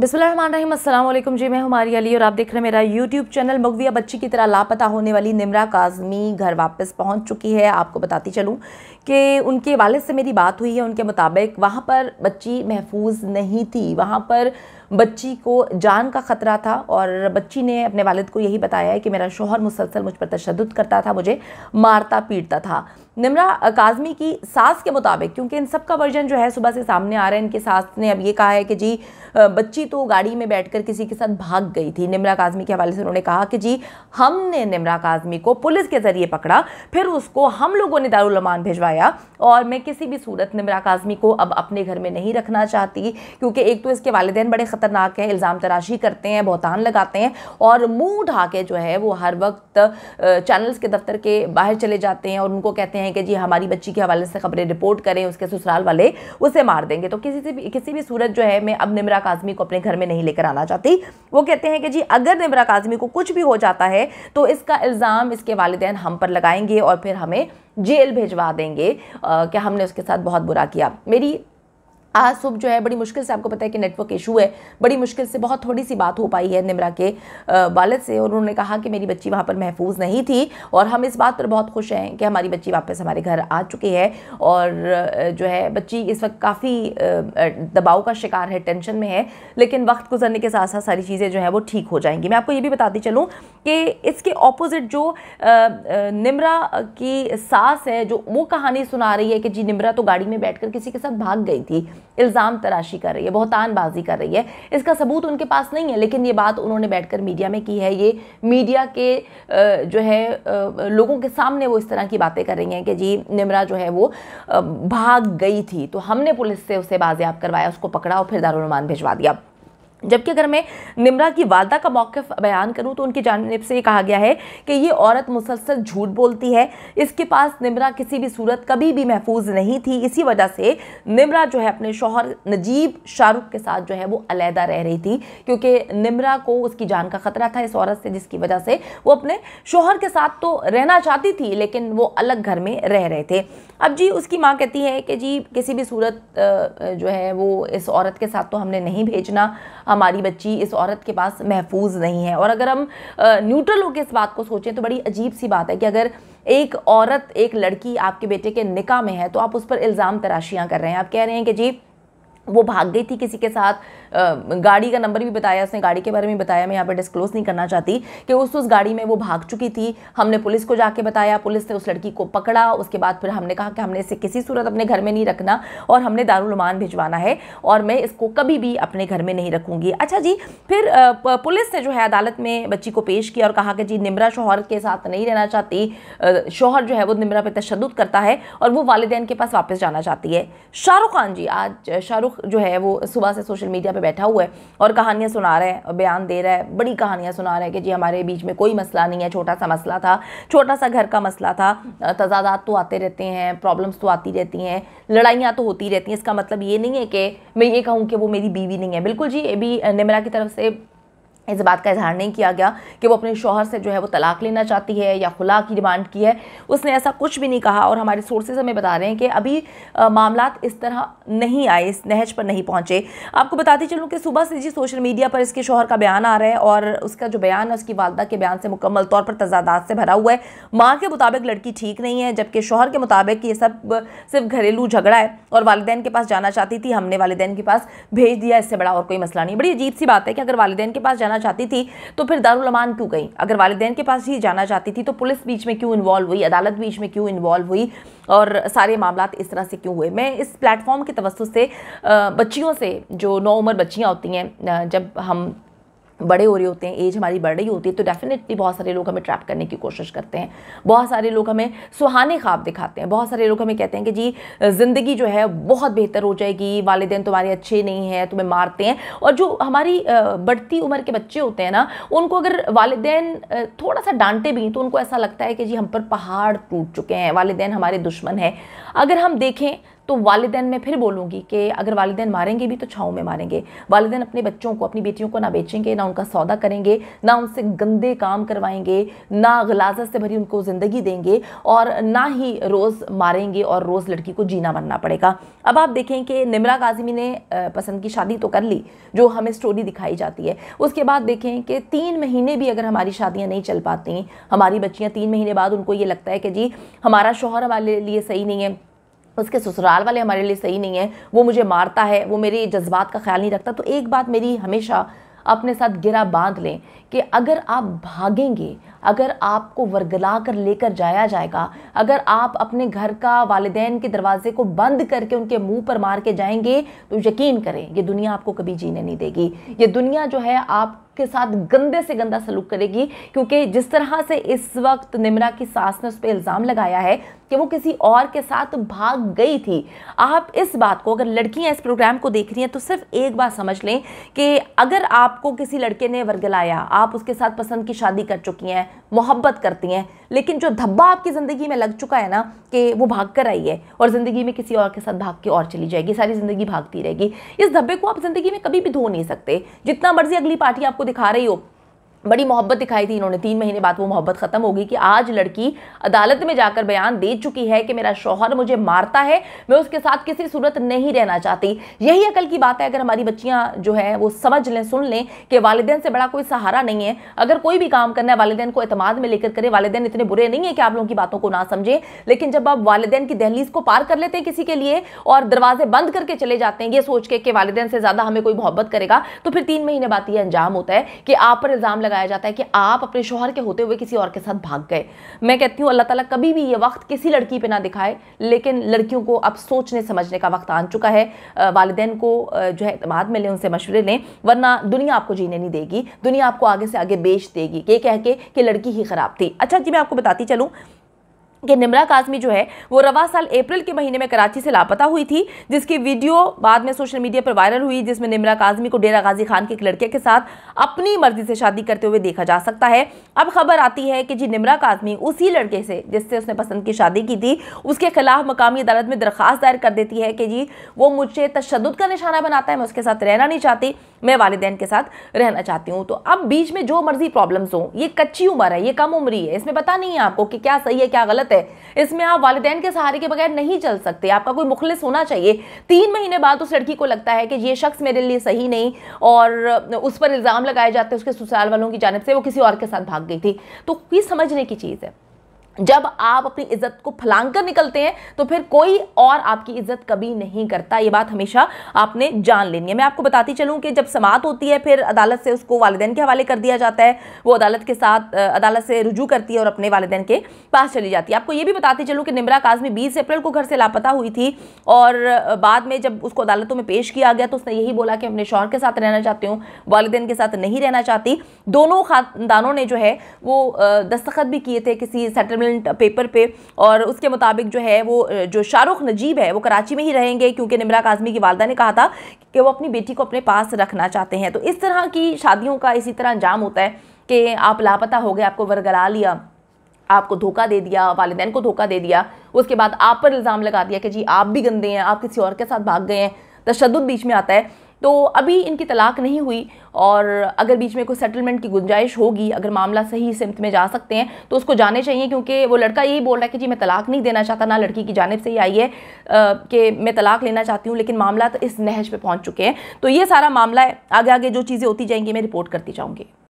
बिस्मिल्लाम जी मैं हमारी अली और आप देख रहे हैं मेरा यूट्यूब चैनल मगविया बच्ची की तरह लापता होने वाली निमरा काजमी घर वापस पहुंच चुकी है आपको बताती चलूं कि उनके वाले से मेरी बात हुई है उनके मुताबिक वहाँ पर बच्ची महफूज नहीं थी वहाँ पर बच्ची को जान का ख़तरा था और बच्ची ने अपने वालिद को यही बताया है कि मेरा शोहर मुसलसल मुझ पर तशद करता था मुझे मारता पीटता था निमरा काजमी की सास के मुताबिक क्योंकि इन सब का वर्जन जो है सुबह से सामने आ रहा है इनके सास ने अब ये कहा है कि जी बच्ची तो गाड़ी में बैठकर किसी के साथ भाग गई थी निमरा काजमी के हवाले से उन्होंने कहा कि जी हमने निमरा काजमी को पुलिस के ज़रिए पकड़ा फिर उसको हम लोगों ने दारुलमान भिजवाया और मैं किसी भी सूरत निमरा काजमी को अब अपने घर में नहीं रखना चाहती क्योंकि एक तो इसके वालदेन बड़े ख़तरनाक है इल्ज़ाम तराशी करते हैं बहतान लगाते हैं और मुँह उठा के जो है वो हर वक्त चैनल्स के दफ्तर के बाहर चले जाते हैं और उनको कहते हैं कि जी हमारी बच्ची के हवाले से खबरें रिपोर्ट करें उसके ससुराल वाले उसे मार देंगे तो किसी से भी किसी भी सूरत जो है मैं अब निमरा काजमी को अपने घर में नहीं लेकर आना चाहती वो कहते हैं कि जी अगर निमरा काजमी को कुछ भी हो जाता है तो इसका इल्ज़ाम इसके वालदेन हम पर लगाएंगे और फिर हमें जेल भिजवा देंगे कि हमने उसके साथ बहुत बुरा किया मेरी आज सुबह जो है बड़ी मुश्किल से आपको पता है कि नेटवर्क इशू है बड़ी मुश्किल से बहुत थोड़ी सी बात हो पाई है निमरा के वालद से और उन्होंने कहा कि मेरी बच्ची वहाँ पर महफूज नहीं थी और हम इस बात पर बहुत खुश हैं कि हमारी बच्ची वापस हमारे घर आ चुकी है और जो है बच्ची इस वक्त काफ़ी दबाव का शिकार है टेंशन में है लेकिन वक्त गुजरने के साथ साथ सारी चीज़ें जो है वो ठीक हो जाएंगी मैं आपको ये भी बताती चलूँ कि इसके ऑपोजिट जो निमरा की सास है जो वो कहानी सुना रही है कि जी निमरा तो गाड़ी में बैठ किसी के साथ भाग गई थी इल्ज़ाम तराशी कर रही है बहुतानबाजी कर रही है इसका सबूत उनके पास नहीं है लेकिन ये बात उन्होंने बैठकर मीडिया में की है ये मीडिया के जो है लोगों के सामने वो इस तरह की बातें कर रही हैं कि जी निमरा जो है वो भाग गई थी तो हमने पुलिस से उसे बाजियाब करवाया उसको पकड़ा और फिर दारुलमान भिजवा दिया जबकि अगर मैं निमरा की वादा का मौक़ बयान करूं तो उनकी जानब से ये कहा गया है कि ये औरत मुसलसल झूठ बोलती है इसके पास निमरा किसी भी सूरत कभी भी महफूज नहीं थी इसी वजह से निमरा जो है अपने शोहर नजीब शाहरुख के साथ जो है वो अलहदा रह रही थी क्योंकि निमरा को उसकी जान का ख़तरा था इस औरत से जिसकी वजह से वो अपने शोहर के साथ तो रहना चाहती थी लेकिन वो अलग घर में रह रहे थे अब जी उसकी माँ कहती है कि जी किसी भी सूरत जो है वो इस औरत के साथ तो हमने नहीं भेजना हमारी बच्ची इस औरत के पास महफूज नहीं है और अगर हम न्यूट्रल होकर इस बात को सोचें तो बड़ी अजीब सी बात है कि अगर एक औरत एक लड़की आपके बेटे के निका में है तो आप उस पर इल्ज़ाम तराशियाँ कर रहे हैं आप कह रहे हैं कि जी वो भाग गई थी किसी के साथ गाड़ी का नंबर भी बताया उसने गाड़ी के बारे में बताया मैं यहाँ पर डिस्क्लोज नहीं करना चाहती कि उस उस गाड़ी में वो भाग चुकी थी हमने पुलिस को जाके बताया पुलिस ने उस लड़की को पकड़ा उसके बाद फिर हमने कहा कि हमने इसे किसी सूरत अपने घर में नहीं रखना और हमने दारुलमान भिजवाना है और मैं इसको कभी भी अपने घर में नहीं रखूँगी अच्छा जी फिर पुलिस ने जो है अदालत में बच्ची को पेश किया और कहा कि जी निमरा शोहर के साथ नहीं रहना चाहती शोहर जो है वो निमरा पर तशद करता है और वो वालदेन के पास वापस जाना चाहती है शाहरुख खान जी आज शाहरुख जो है वो सुबह से सोशल मीडिया पर बैठा हुआ है और कहानियाँ सुना रहा है और बयान दे रहा है बड़ी कहानियाँ सुना रहा है कि जी हमारे बीच में कोई मसला नहीं है छोटा सा मसला था छोटा सा घर का मसला था तजादात तो आते रहते हैं प्रॉब्लम्स तो आती रहती हैं लड़ाइयाँ तो होती रहती हैं इसका मतलब ये नहीं है कि मैं ये कहूँ कि वो मेरी बीवी नहीं है बिल्कुल जी ये भी की तरफ से इस बात का इजहार नहीं किया गया कि वो अपने शोहर से जो है वो तलाक लेना चाहती है या खुला की डिमांड की है उसने ऐसा कुछ भी नहीं कहा और हमारे सोर्सेज हमें बता रहे हैं कि अभी मामला इस तरह नहीं आए इस नहज पर नहीं पहुंचे आपको बताती चलूँ कि सुबह से जी सोशल मीडिया पर इसके शोहर का बयान आ रहा है और उसका जो बयान है उसकी वालदा के बयान से मुकम्मल तौर पर तजादात से भरा हुआ है माँ के मुताबिक लड़की ठीक नहीं है जबकि शोहर के मुताबिक ये सब सिर्फ घरेलू झगड़ा है और वालदेन के पास जाना चाहती थी हमने वालदेन के पास भेज दिया इससे बड़ा और कोई मसला नहीं बड़ी अजीब सी बात है कि अगर वालदेन के पास जाना जाना चाहती थी तो फिर दारुलमान क्यों गई अगर वालदेन के पास ही जाना चाहती थी तो पुलिस बीच में क्यों इन्वॉल्व हुई अदालत बीच में क्यों इन्वॉल्व हुई और सारे मामला इस तरह से क्यों हुए मैं इस प्लेटफॉर्म के तवस्त से बच्चियों से जो नौ उम्र बच्चियाँ होती हैं जब हम बड़े हो रहे होते हैं एज हमारी बढ़ रही होती है तो डेफिनेटली बहुत सारे लोग हमें ट्रैप करने की कोशिश करते हैं बहुत सारे लोग हमें सुहाने ख्वाब दिखाते हैं बहुत सारे लोग हमें कहते हैं कि जी ज़िंदगी जो है बहुत बेहतर हो जाएगी वालदेन तुम्हारे अच्छे नहीं हैं तुम्हें मारते हैं और जो हमारी बढ़ती उम्र के बच्चे होते हैं ना उनको अगर वालदेन थोड़ा सा डांटे भी तो उनको ऐसा लगता है कि जी हम पर पहाड़ टूट चुके हैं वालदेन हमारे दुश्मन हैं अगर हम देखें तो वालदेन में फिर बोलूँगी कि अगर वालदेन मारेंगे भी तो छाँव में मारेंगे वालदेन अपने बच्चों को अपनी बेटियों को ना बेचेंगे ना उनका सौदा करेंगे ना उनसे गंदे काम करवाएंगे ना गलाजत से भरी उनको ज़िंदगी देंगे और ना ही रोज़ मारेंगे और रोज़ लड़की को जीना मरना पड़ेगा अब आप देखें कि निमरा काजमी ने पसंद की शादी तो कर ली जो हमें स्टोरी दिखाई जाती है उसके बाद देखें कि तीन महीने भी अगर हमारी शादियाँ नहीं चल पाती हमारी बच्चियाँ तीन महीने बाद उनको ये लगता है कि जी हमारा शोहर हमारे लिए सही नहीं है उसके ससुराल वाले हमारे लिए सही नहीं है वो मुझे मारता है वो मेरे जज्बात का ख्याल नहीं रखता तो एक बात मेरी हमेशा अपने साथ गिरा बांध लें कि अगर आप भागेंगे अगर आपको वर्गला कर लेकर जाया जाएगा अगर आप अपने घर का वालदेन के दरवाजे को बंद करके उनके मुंह पर मार के जाएंगे तो यकीन करें ये दुनिया आपको कभी जीने नहीं देगी ये दुनिया जो है आप के साथ गंदे से गंदा सलूक करेगी क्योंकि जिस तरह से इस वक्त निमरा की सास ने उस पर इल्ज़ाम लगाया है कि वो किसी और के साथ भाग गई थी आप इस बात को अगर लड़कियां इस प्रोग्राम को देख रही हैं तो सिर्फ एक बात समझ लें कि अगर आपको किसी लड़के ने वर्गलाया आप उसके साथ पसंद की शादी कर चुकी हैं मोहब्बत करती हैं लेकिन जो धब्बा आपकी ज़िंदगी में लग चुका है ना कि वो भाग कर आई है और ज़िंदगी में किसी और के साथ भाग के और चली जाएगी सारी ज़िंदगी भागती रहेगी इस धब्बे को आप ज़िंदगी में कभी भी धो नहीं सकते जितना मर्ज़ी अगली पार्टी आपको दिखा रही हो बड़ी मोहब्बत दिखाई थी इन्होंने तीन महीने बाद वो मोहब्बत ख़त्म हो गई कि आज लड़की अदालत में जाकर बयान दे चुकी है कि मेरा शौहर मुझे मारता है मैं उसके साथ किसी सूरत नहीं रहना चाहती यही अकल की बात है अगर हमारी बच्चियाँ जो है वो समझ लें सुन लें कि वालदेन से बड़ा कोई सहारा नहीं है अगर कोई भी काम करना है वालदेन को अतमाद में लेकर करें वालदेन इतने बुरे नहीं है कि आप लोगों की बातों को ना समझें लेकिन जब आप वालदेन की दहलीज को पार कर लेते हैं किसी के लिए और दरवाजे बंद करके चले जाते हैं ये सोच के कि वालदेन से ज़्यादा हमें कोई मोहब्बत करेगा तो फिर तीन महीने बाद ये अंजाम होता है कि आप पर इल्ज़ाम लगा लगाया जाता है कि आप अपने शोहर के होते हुए किसी और के साथ भाग गए मैं कहती हूँ अल्लाह ताला कभी भी ये वक्त किसी लड़की पे ना दिखाए लेकिन लड़कियों को अब सोचने समझने का वक्त आ चुका है वालदेन को जो है अतमाद में लें उनसे मशवरे लें वरना दुनिया आपको जीने नहीं देगी दुनिया आपको आगे से आगे बेच देगी ये कह के कि लड़की ही ख़राब थी अच्छा जी मैं आपको बताती चलूँ कि निमरा काजमी जो है वो रवा साल अप्रैल के महीने में कराची से लापता हुई थी जिसकी वीडियो बाद में सोशल मीडिया पर वायरल हुई जिसमें निमरा काजमी को डेरा गाजी खान के एक लड़के के साथ अपनी मर्जी से शादी करते हुए देखा जा सकता है अब खबर आती है कि जी निमरा काजमी उसी लड़के से जिससे उसने पसंद की शादी की थी उसके खिलाफ मकामी अदालत में दरख्वास्त दायर कर देती है कि जी वो मुझे तशद का निशाना बनाता है मैं उसके साथ रहना नहीं चाहती मैं वालदेन के साथ रहना चाहती हूँ तो अब बीच में जो मर्जी प्रॉब्लम्स हों ये कच्ची उम्र है ये कम उम्री है इसमें पता नहीं है आपको कि क्या सही है क्या गलत है सकते इसमें आप वालदेन के सहारे के बगैर नहीं चल सकते आपका कोई मुखलिस होना चाहिए तीन महीने बाद उस लड़की को लगता है कि ये शख्स मेरे लिए सही नहीं और उस पर इल्ज़ाम लगाए जाते हैं उसके ससुराल वालों की जानब से वो किसी और के साथ भाग गई थी तो ये समझने की चीज़ है जब आप अपनी इज्जत को फलांग कर निकलते हैं तो फिर कोई और आपकी इज्जत कभी नहीं करता ये बात हमेशा आपने जान लेनी है मैं आपको बताती चलूँ कि जब समात होती है फिर अदालत से उसको वालदेन के हवाले कर दिया जाता है वो अदालत के साथ अदालत से रुजू करती है और अपने वालदेन के पास चली जाती है आपको ये भी बताती चलूँ कि निमरा काजमी बीस अप्रैल को घर से लापता हुई थी और बाद में जब उसको अदालतों में पेश किया गया तो उसने यही बोला कि अपने शौहर के साथ रहना चाहती हूँ वालदेन के साथ नहीं रहना चाहती दोनों खानदानों ने जो है वो दस्तखत भी किए थे किसी सेटलमेंट गवर्नमेंट पेपर पे और उसके मुताबिक जो है वो जो शाहरुख नजीब है वो कराची में ही रहेंगे क्योंकि निमरा काजमी की वालदा ने कहा था कि वो अपनी बेटी को अपने पास रखना चाहते हैं तो इस तरह की शादियों का इसी तरह अंजाम होता है कि आप लापता हो गए आपको वरगला लिया आपको धोखा दे दिया वालदेन को धोखा दे दिया उसके बाद आप पर इल्ज़ाम लगा दिया कि जी आप भी गंदे हैं आप किसी और के साथ भाग गए हैं तशद बीच में आता है तो अभी इनकी तलाक नहीं हुई और अगर बीच में कोई सेटलमेंट की गुंजाइश होगी अगर मामला सही सिमत में जा सकते हैं तो उसको जाने चाहिए क्योंकि वो लड़का यही बोल रहा है कि जी मैं तलाक नहीं देना चाहता ना लड़की की जानब से ही आई है कि मैं तलाक लेना चाहती हूँ लेकिन मामला तो इस नहज पर पहुँच चुके हैं तो ये सारा मामला है आगे आगे जो चीज़ें होती जाएंगी मैं रिपोर्ट करती जाऊँगी